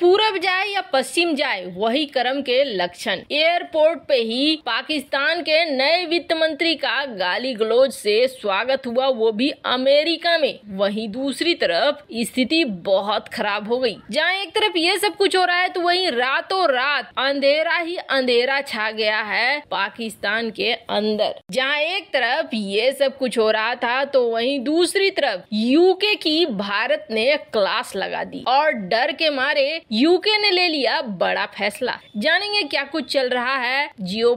पूरब जाए या पश्चिम जाए वही कर्म के लक्षण एयरपोर्ट पे ही पाकिस्तान के नए वित्त मंत्री का गाली गलोज से स्वागत हुआ वो भी अमेरिका में वहीं दूसरी तरफ स्थिति बहुत खराब हो गई जहां एक तरफ ये सब कुछ हो रहा है तो वहीं रातों रात अंधेरा ही अंधेरा छा गया है पाकिस्तान के अंदर जहाँ एक तरफ ये सब कुछ हो रहा था तो वही दूसरी तरफ यूके की भारत ने क्लास लगा दी और डर के मारे यूके ने ले लिया बड़ा फैसला जानेंगे क्या कुछ चल रहा है जियो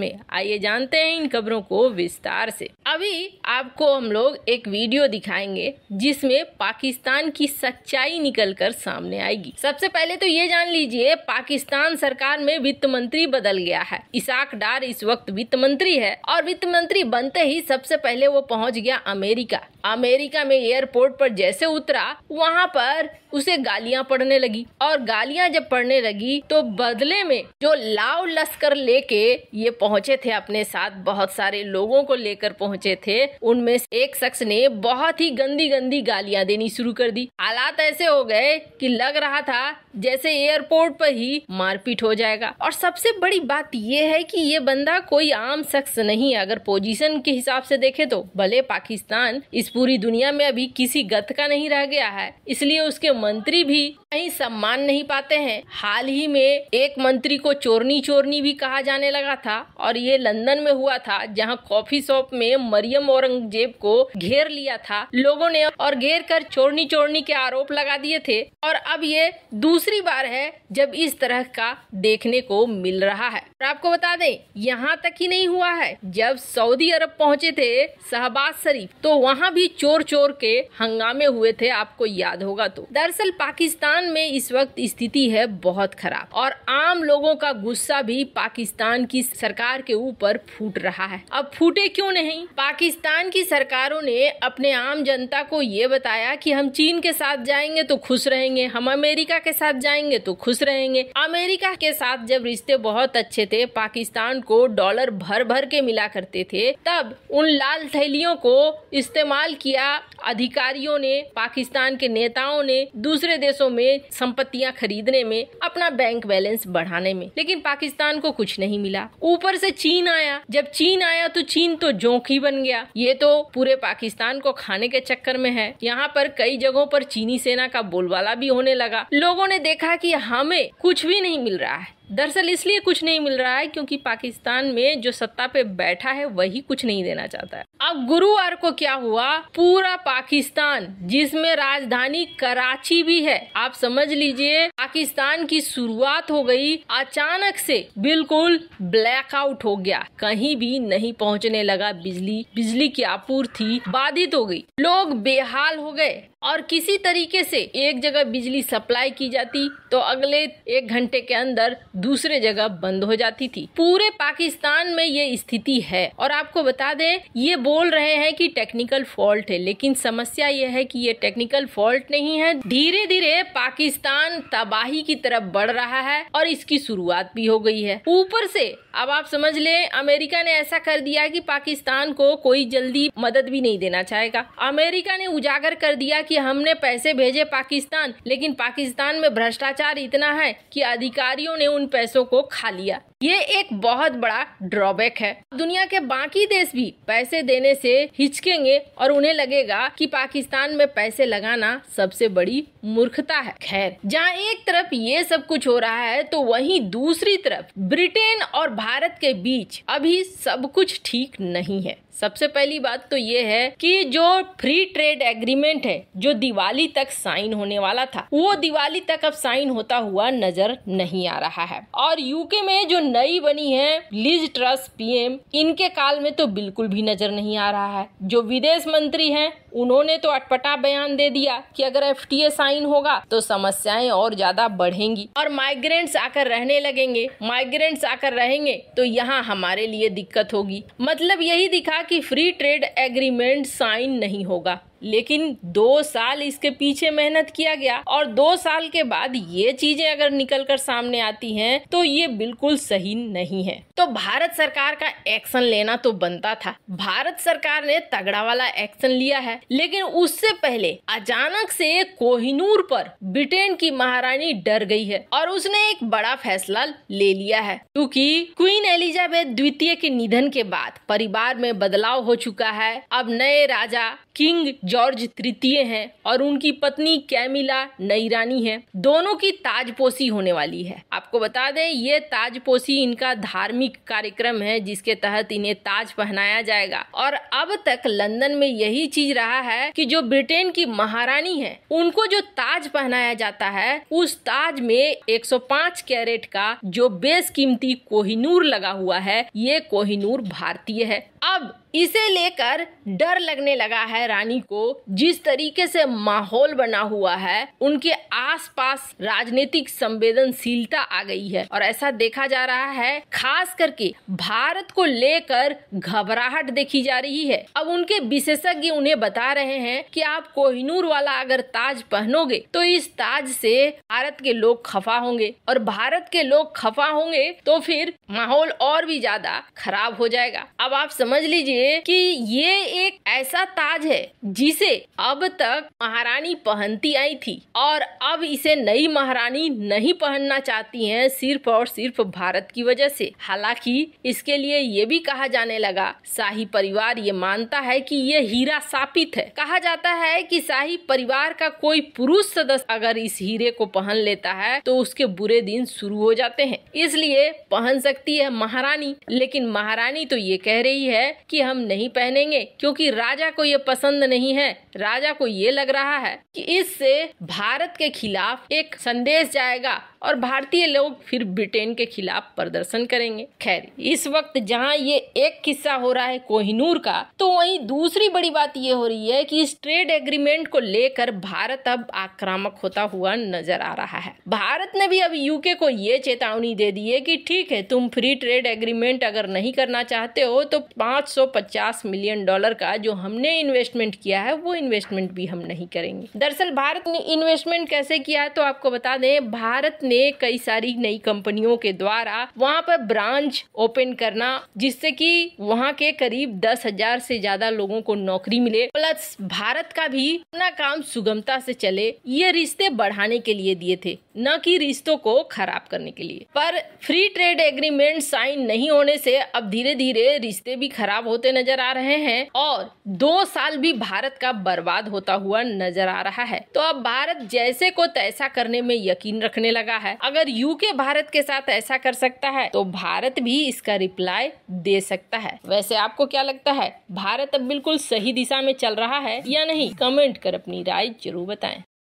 में आइए जानते हैं इन खबरों को विस्तार से अभी आपको हम लोग एक वीडियो दिखाएंगे जिसमें पाकिस्तान की सच्चाई निकल कर सामने आएगी सबसे पहले तो ये जान लीजिए पाकिस्तान सरकार में वित्त मंत्री बदल गया है इसाक डार इस वक्त वित्त मंत्री है और वित्त मंत्री बनते ही सबसे पहले वो पहुंच गया अमेरिका अमेरिका में एयरपोर्ट पर जैसे उतरा वहाँ पर उसे गालियां पड़ने लगी और गालियां जब पड़ने लगी तो बदले में जो लाव लश्कर लेके ये पहुंचे थे अपने साथ बहुत सारे लोगों को लेकर पहुंचे थे उनमें एक शख्स ने बहुत ही गंदी गंदी गालियां देनी शुरू कर दी हालात ऐसे हो गए कि लग रहा था जैसे एयरपोर्ट पर ही मारपीट हो जाएगा और सबसे बड़ी बात यह है कि ये बंदा कोई आम शख्स नहीं अगर पोजीशन के हिसाब से देखे तो भले पाकिस्तान इस पूरी दुनिया में अभी किसी गत का नहीं रह गया है इसलिए उसके मंत्री भी कहीं सम्मान मान नहीं पाते हैं हाल ही में एक मंत्री को चोरनी चोरनी भी कहा जाने लगा था और ये लंदन में हुआ था जहां कॉफी शॉप में मरियम औरंगजेब को घेर लिया था लोगों ने और घेर कर चोरनी चोरनी के आरोप लगा दिए थे और अब ये दूसरी बार है जब इस तरह का देखने को मिल रहा है और आपको बता दें यहाँ तक ही नहीं हुआ है जब सऊदी अरब पहुंचे थे शहबाज शरीफ तो वहाँ भी चोर चोर के हंगामे हुए थे आपको याद होगा तो दरअसल पाकिस्तान में इस वक्त स्थिति है बहुत खराब और आम लोगों का गुस्सा भी पाकिस्तान की सरकार के ऊपर फूट रहा है अब फूटे क्यों नहीं पाकिस्तान की सरकारों ने अपने आम जनता को ये बताया कि हम चीन के साथ जाएंगे तो खुश रहेंगे हम अमेरिका के साथ जाएंगे तो खुश रहेंगे अमेरिका के साथ जब रिश्ते बहुत अच्छे थे पाकिस्तान को डॉलर भर भर के मिला करते थे तब उन लाल थैलियों को इस्तेमाल किया अधिकारियों ने पाकिस्तान के नेताओं ने दूसरे देशों में संपत्ति संपत्तियां खरीदने में अपना बैंक बैलेंस बढ़ाने में लेकिन पाकिस्तान को कुछ नहीं मिला ऊपर से चीन आया जब चीन आया तो चीन तो जोखी बन गया ये तो पूरे पाकिस्तान को खाने के चक्कर में है यहाँ पर कई जगहों पर चीनी सेना का बोलबाला भी होने लगा लोगों ने देखा कि हमें कुछ भी नहीं मिल रहा है दरअसल इसलिए कुछ नहीं मिल रहा है क्योंकि पाकिस्तान में जो सत्ता पे बैठा है वही कुछ नहीं देना चाहता है अब गुरुवार को क्या हुआ पूरा पाकिस्तान जिसमें राजधानी कराची भी है आप समझ लीजिए पाकिस्तान की शुरुआत हो गई अचानक से बिल्कुल ब्लैकआउट हो गया कहीं भी नहीं पहुंचने लगा बिजली बिजली की आपूर्ति बाधित हो गई लोग बेहाल हो गए और किसी तरीके से एक जगह बिजली सप्लाई की जाती तो अगले एक घंटे के अंदर दूसरे जगह बंद हो जाती थी पूरे पाकिस्तान में ये स्थिति है और आपको बता दें ये बोल रहे हैं कि टेक्निकल फॉल्ट है लेकिन समस्या ये है कि ये टेक्निकल फॉल्ट नहीं है धीरे धीरे पाकिस्तान तबाही की तरफ बढ़ रहा है और इसकी शुरुआत भी हो गई है ऊपर से अब आप समझ ले अमेरिका ने ऐसा कर दिया कि पाकिस्तान को कोई जल्दी मदद भी नहीं देना चाहेगा अमेरिका ने उजागर कर दिया कि हमने पैसे भेजे पाकिस्तान लेकिन पाकिस्तान में भ्रष्टाचार इतना है कि अधिकारियों ने उन पैसों को खा लिया ये एक बहुत बड़ा ड्रॉबैक है दुनिया के बाकी देश भी पैसे देने से हिचकेंगे और उन्हें लगेगा कि पाकिस्तान में पैसे लगाना सबसे बड़ी मूर्खता है खैर जहाँ एक तरफ ये सब कुछ हो रहा है तो वहीं दूसरी तरफ ब्रिटेन और भारत के बीच अभी सब कुछ ठीक नहीं है सबसे पहली बात तो ये है कि जो फ्री ट्रेड एग्रीमेंट है जो दिवाली तक साइन होने वाला था वो दिवाली तक अब साइन होता हुआ नजर नहीं आ रहा है और यूके में जो नई बनी है लिज ट्रस्ट पीएम इनके काल में तो बिल्कुल भी नजर नहीं आ रहा है जो विदेश मंत्री हैं उन्होंने तो अटपटा बयान दे दिया कि अगर एफ साइन होगा तो समस्याएं और ज्यादा बढ़ेंगी और माइग्रेंट्स आकर रहने लगेंगे माइग्रेंट्स आकर रहेंगे तो यहाँ हमारे लिए दिक्कत होगी मतलब यही दिखा कि फ्री ट्रेड एग्रीमेंट साइन नहीं होगा लेकिन दो साल इसके पीछे मेहनत किया गया और दो साल के बाद ये चीजें अगर निकल कर सामने आती हैं तो ये बिल्कुल सही नहीं है तो भारत सरकार का एक्शन लेना तो बनता था भारत सरकार ने तगड़ा वाला एक्शन लिया है लेकिन उससे पहले अचानक से कोहिनूर पर ब्रिटेन की महारानी डर गई है और उसने एक बड़ा फैसला ले लिया है क्योंकि क्वीन एलिजाबेथ द्वितीय के निधन के बाद परिवार में बदलाव हो चुका है अब नए राजा किंग जॉर्ज तृतीय हैं और उनकी पत्नी कैमिला नईरानी है दोनों की ताजपोशी होने वाली है आपको बता दें ये ताजपोशी इनका धार्मिक कार्यक्रम है जिसके तहत इन्हें ताज पहनाया जाएगा और अब तक लंदन में यही चीज रहा है कि जो ब्रिटेन की महारानी है उनको जो ताज पहनाया जाता है उस ताज में 105 कैरेट का जो बेस कीमती कोहिनूर लगा हुआ है ये कोहिनूर भारतीय है अब इसे लेकर डर लगने लगा है रानी को जिस तरीके से माहौल बना हुआ है उनके आसपास राजनीतिक संवेदनशीलता आ गई है और ऐसा देखा जा रहा है खास करके भारत को लेकर घबराहट देखी जा रही है अब उनके विशेषज्ञ उन्हें बता रहे हैं कि आप कोहिनूर वाला अगर ताज पहनोगे तो इस ताज से भारत के लोग खफा होंगे और भारत के लोग खफा होंगे तो फिर माहौल और भी ज्यादा खराब हो जाएगा अब आप समझ लीजिए कि ये एक ऐसा ताज है जिसे अब तक महारानी पहनती आई थी और अब इसे नई महारानी नहीं पहनना चाहती हैं सिर्फ और सिर्फ भारत की वजह से हालांकि इसके लिए ये भी कहा जाने लगा शाही परिवार ये मानता है कि ये हीरा सापित है कहा जाता है कि शाही परिवार का कोई पुरुष सदस्य अगर इस हीरे को पहन लेता है तो उसके बुरे दिन शुरू हो जाते हैं इसलिए पहन सकती है महारानी लेकिन महारानी तो ये कह रही है है कि हम नहीं पहनेंगे क्योंकि राजा को ये पसंद नहीं है राजा को ये लग रहा है कि इससे भारत के खिलाफ एक संदेश जाएगा और भारतीय लोग फिर ब्रिटेन के खिलाफ प्रदर्शन करेंगे खैर इस वक्त जहाँ ये एक किस्सा हो रहा है कोहिनूर का तो वहीं दूसरी बड़ी बात ये हो रही है कि इस ट्रेड एग्रीमेंट को लेकर भारत अब आक्रामक होता हुआ नजर आ रहा है भारत ने भी अब यूके को ये चेतावनी दे दी है कि ठीक है तुम फ्री ट्रेड एग्रीमेंट अगर नहीं करना चाहते हो तो 550 मिलियन डॉलर का जो हमने इन्वेस्टमेंट किया है वो इन्वेस्टमेंट भी हम नहीं करेंगे दरअसल भारत ने इन्वेस्टमेंट कैसे किया है तो आपको बता दें भारत ने कई सारी नई कंपनियों के द्वारा वहाँ पर ब्रांच ओपन करना जिससे कि वहाँ के करीब दस हजार से ज्यादा लोगों को नौकरी मिले प्लस भारत का भी अपना काम सुगमता से चले ये रिश्ते बढ़ाने के लिए दिए थे न कि रिश्तों को खराब करने के लिए पर फ्री ट्रेड एग्रीमेंट साइन नहीं होने से अब धीरे धीरे रिश्ते भी खराब होते नजर आ रहे हैं और दो साल भी भारत का बर्बाद होता हुआ नजर आ रहा है तो अब भारत जैसे को तैसा करने में यकीन रखने लगा है अगर यूके भारत के साथ ऐसा कर सकता है तो भारत भी इसका रिप्लाई दे सकता है वैसे आपको क्या लगता है भारत अब बिल्कुल सही दिशा में चल रहा है या नहीं कमेंट कर अपनी राय जरूर बताएं